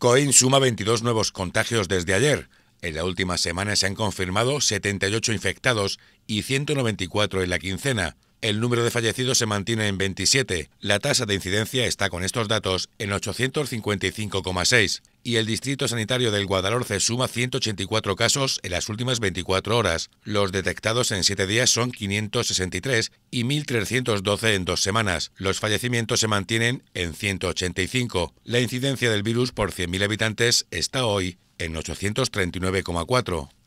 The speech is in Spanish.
Coin suma 22 nuevos contagios desde ayer. En la última semana se han confirmado 78 infectados y 194 en la quincena. El número de fallecidos se mantiene en 27. La tasa de incidencia está con estos datos en 855,6 y el Distrito Sanitario del Guadalhorce suma 184 casos en las últimas 24 horas. Los detectados en 7 días son 563 y 1.312 en dos semanas. Los fallecimientos se mantienen en 185. La incidencia del virus por 100.000 habitantes está hoy en 839,4.